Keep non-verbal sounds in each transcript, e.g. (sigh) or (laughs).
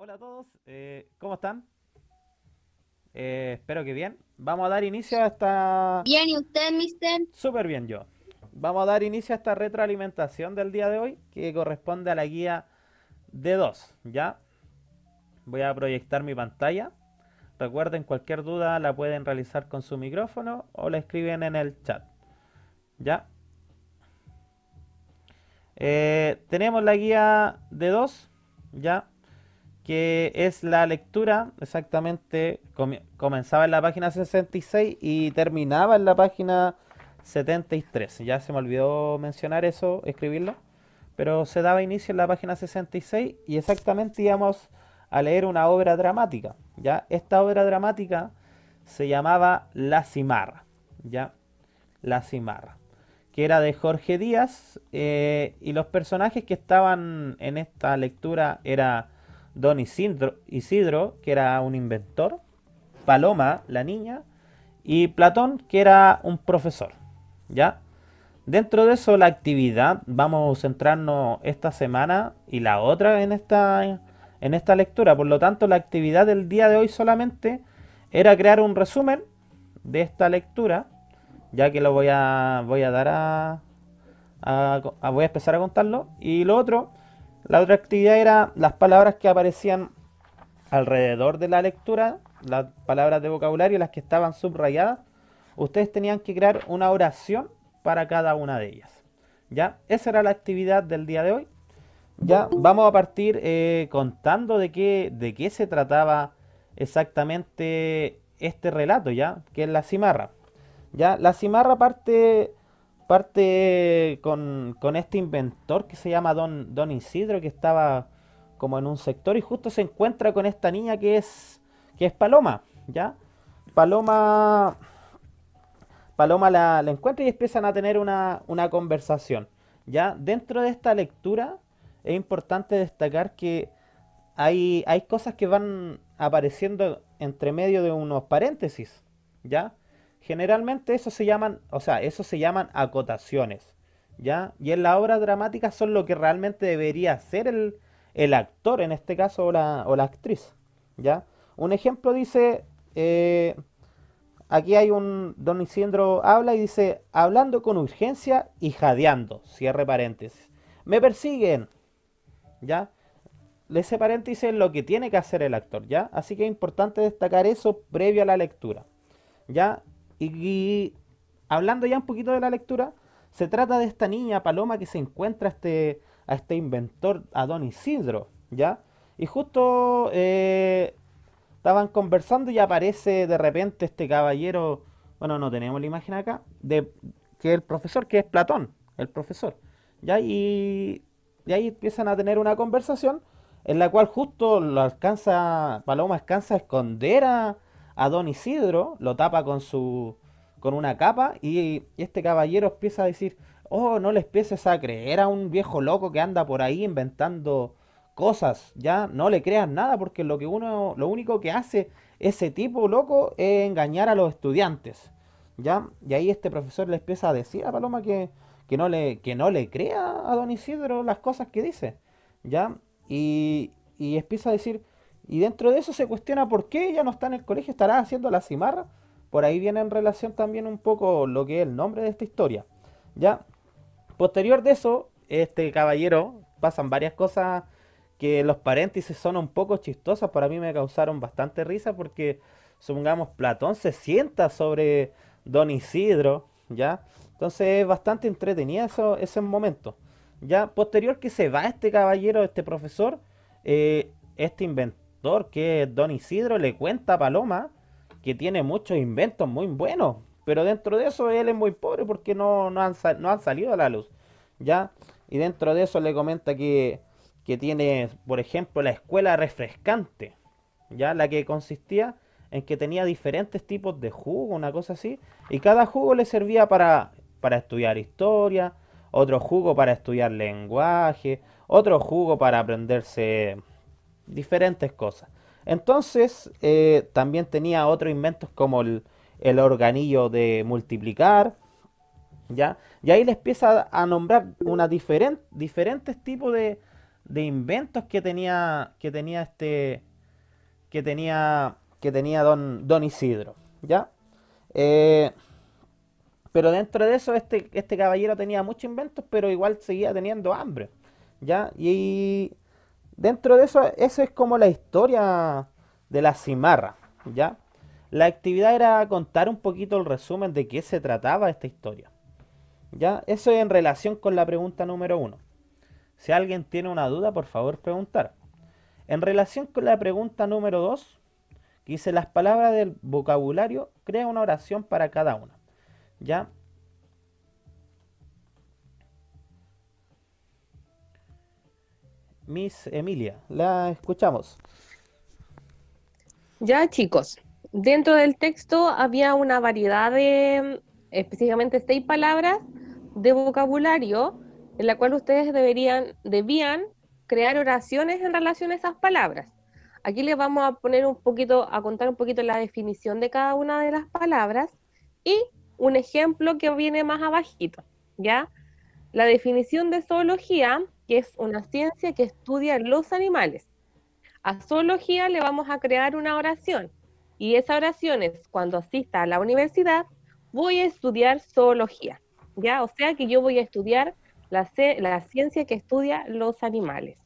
Hola a todos, eh, ¿cómo están? Eh, espero que bien. Vamos a dar inicio a esta... Bien, ¿y usted, mister? Súper bien yo. Vamos a dar inicio a esta retroalimentación del día de hoy que corresponde a la guía de 2, ¿ya? Voy a proyectar mi pantalla. Recuerden, cualquier duda la pueden realizar con su micrófono o la escriben en el chat, ¿ya? Eh, tenemos la guía de 2, ¿ya? que es la lectura exactamente, comenzaba en la página 66 y terminaba en la página 73. Ya se me olvidó mencionar eso, escribirlo, pero se daba inicio en la página 66 y exactamente íbamos a leer una obra dramática. ¿ya? Esta obra dramática se llamaba La Cimarra, ¿ya? La Cimarra, que era de Jorge Díaz eh, y los personajes que estaban en esta lectura era... Don Isidro, que era un inventor, Paloma, la niña, y Platón, que era un profesor. ¿Ya? Dentro de eso, la actividad, vamos a centrarnos esta semana y la otra en esta, en esta lectura. Por lo tanto, la actividad del día de hoy solamente era crear un resumen de esta lectura, ya que lo voy a, voy a dar a voy a empezar a contarlo. Y lo otro la otra actividad era las palabras que aparecían alrededor de la lectura, las palabras de vocabulario, las que estaban subrayadas. Ustedes tenían que crear una oración para cada una de ellas. ¿Ya? Esa era la actividad del día de hoy. Ya, vamos a partir eh, contando de qué, de qué se trataba exactamente este relato, ¿ya? Que es la cimarra. ¿Ya? La cimarra parte parte con, con, este inventor que se llama Don, Don Isidro, que estaba como en un sector y justo se encuentra con esta niña que es, que es Paloma, ¿ya? Paloma, Paloma la, encuentra y empiezan a tener una, conversación, ¿ya? Dentro de esta lectura es importante destacar que hay, hay cosas que van apareciendo entre medio de unos paréntesis, ¿ya? Generalmente eso se llaman, o sea, eso se llaman acotaciones, ¿ya? Y en la obra dramática son lo que realmente debería hacer el, actor, en este caso, o la, actriz, ¿ya? Un ejemplo dice, eh, aquí hay un, don Isidro habla y dice, hablando con urgencia y jadeando, cierre paréntesis. Me persiguen, ¿ya? Ese paréntesis es lo que tiene que hacer el actor, ¿ya? Así que es importante destacar eso previo a la lectura, ¿ya? Y, hablando ya un poquito de la lectura, se trata de esta niña Paloma que se encuentra a este, a este inventor, a Don Isidro, ¿ya? Y justo eh, estaban conversando y aparece de repente este caballero, bueno, no tenemos la imagen acá, de que el profesor, que es Platón, el profesor, ¿ya? Y, y ahí empiezan a tener una conversación en la cual justo lo alcanza, Paloma alcanza a esconder a a don Isidro, lo tapa con su con una capa y, este caballero empieza a decir, oh, no les empieces a creer a un viejo loco que anda por ahí inventando cosas, ya no le creas nada porque lo que uno lo único que hace ese tipo loco es engañar a los estudiantes. ¿Ya? Y ahí este profesor le empieza a decir a Paloma que, no, le, que no le crea a don Isidro las cosas que dice. ¿Ya? Y, y empieza a decir, y dentro de eso se cuestiona por qué ella no está en el colegio, estará haciendo la cimarra. Por ahí viene en relación también un poco lo que es el nombre de esta historia. Ya, posterior de eso, este caballero, pasan varias cosas que los paréntesis son un poco chistosas, para mí me causaron bastante risa porque, supongamos, Platón se sienta sobre Don Isidro, ¿ya? Entonces es bastante entretenido eso, ese momento. Ya posterior que se va este caballero, este profesor, eh, este inventor que Don Isidro, le cuenta a Paloma que tiene muchos inventos muy buenos, pero dentro de eso él es muy pobre porque no, han, no han salido a la luz, ¿ya? Y dentro de eso le comenta que, que tiene, por ejemplo, la escuela refrescante, ¿ya? La que consistía en que tenía diferentes tipos de jugo, una cosa así, y cada jugo le servía para, para estudiar historia, otro jugo para estudiar lenguaje, otro jugo para aprenderse diferentes cosas. Entonces, eh, también tenía otros inventos como el, organillo de multiplicar, ¿ya? Y ahí les empieza a nombrar una diferent, diferentes tipos de, inventos que tenía, que tenía este, que tenía, que tenía don, don Isidro, ¿ya? Eh, pero dentro de eso, este, este caballero tenía muchos inventos, pero igual seguía teniendo hambre, ¿ya? Y Dentro de eso, eso es como la historia de la cimarra, ¿ya? La actividad era contar un poquito el resumen de qué se trataba esta historia. ¿Ya? Eso en relación con la pregunta número uno. Si alguien tiene una duda, por favor preguntar. En relación con la pregunta número dos, que dice las palabras del vocabulario, crea una oración para cada una. ¿Ya? Miss Emilia. La escuchamos. Ya, chicos, dentro del texto había una variedad de, mm, específicamente seis palabras de vocabulario en la cual ustedes deberían, debían crear oraciones en relación a esas palabras. Aquí les vamos a poner un poquito, a contar un poquito la definición de cada una de las palabras y un ejemplo que viene más abajito, ¿ya? La definición de zoología que es una ciencia que estudia los animales. A zoología le vamos a crear una oración y esa oración es cuando asista a la universidad voy a estudiar zoología, ¿ya? O sea que yo voy a estudiar la, la ciencia que estudia los animales.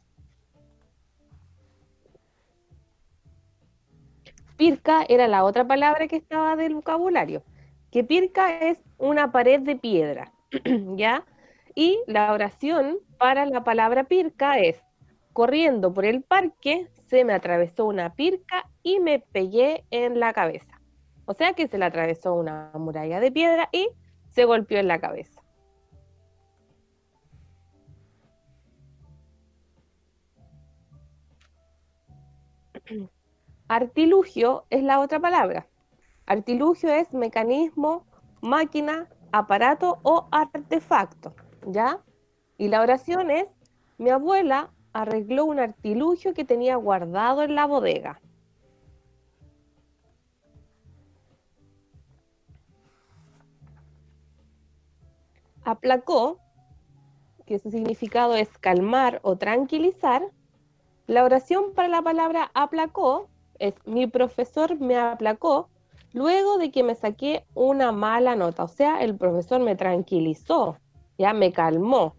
Pirca era la otra palabra que estaba del vocabulario, que pirca es una pared de piedra, (clears throat) ¿ya? Y la oración para la palabra pirca es, corriendo por el parque, se me atravesó una pirca y me pegué en la cabeza. O sea que se le atravesó una muralla de piedra y se golpeó en la cabeza. (clears throat) Artilugio es la otra palabra. Artilugio es mecanismo, máquina, aparato o artefacto. ¿ya? Y la oración es, mi abuela arregló un artilugio que tenía guardado en la bodega. Aplacó, que su significado es calmar o tranquilizar, la oración para la palabra aplacó es mi profesor me aplacó luego de que me saqué una mala nota, o sea, el profesor me tranquilizó, ya me calmó.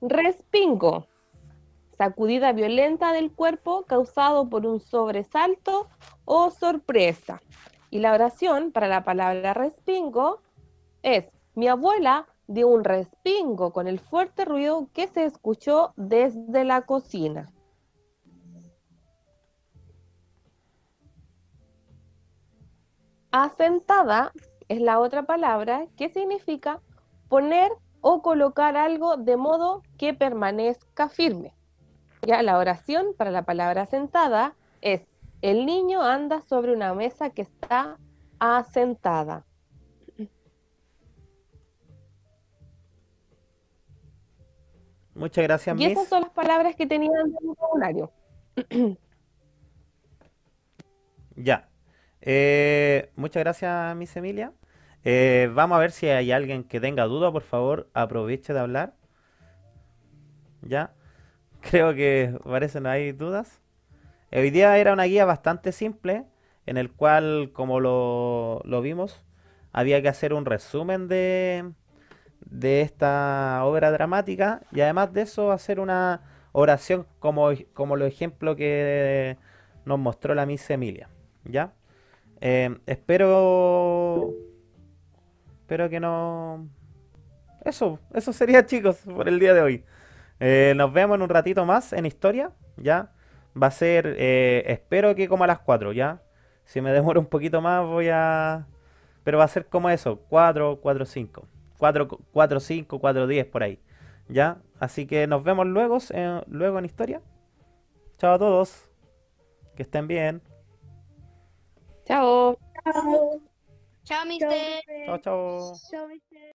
Respingo, sacudida violenta del cuerpo causado por un sobresalto o sorpresa. Y la oración para la palabra respingo es, mi abuela dio un respingo con el fuerte ruido que se escuchó desde la cocina. Asentada es la otra palabra que significa poner o colocar algo de modo que permanezca firme. Ya la oración para la palabra asentada es el niño anda sobre una mesa que está asentada. Muchas gracias, Y esas son las palabras que tenían en el vocabulario. (clears throat) ya. Eh, muchas gracias, Miss Emilia. Eh, vamos a ver si hay alguien que tenga duda, por favor, aproveche de hablar. Ya, (laughs) creo que parece no hay dudas. Eh, hoy día era una guía bastante simple, en el cual, como lo, vimos, había que hacer un resumen de, de esta obra dramática y además de eso hacer una oración como, como los ejemplos que nos mostró la Miss Emilia. ¿Ya? Eh, espero. Espero que no. Eso, eso sería, (laughs) chicos, por el día de hoy. Eh, nos vemos en un ratito más en historia, ¿ya? Va a ser, eh, espero que como a las 4, ¿ya? Si me demoro un poquito más voy a... Pero va a ser como eso, 4, 4, 5. 4, 5, 4, 10 por ahí, ¿ya? Así que nos vemos luego, luego en historia. Chao a todos. Que estén bien. Chao. Chao, mister. Chao, chao. Chao, mister.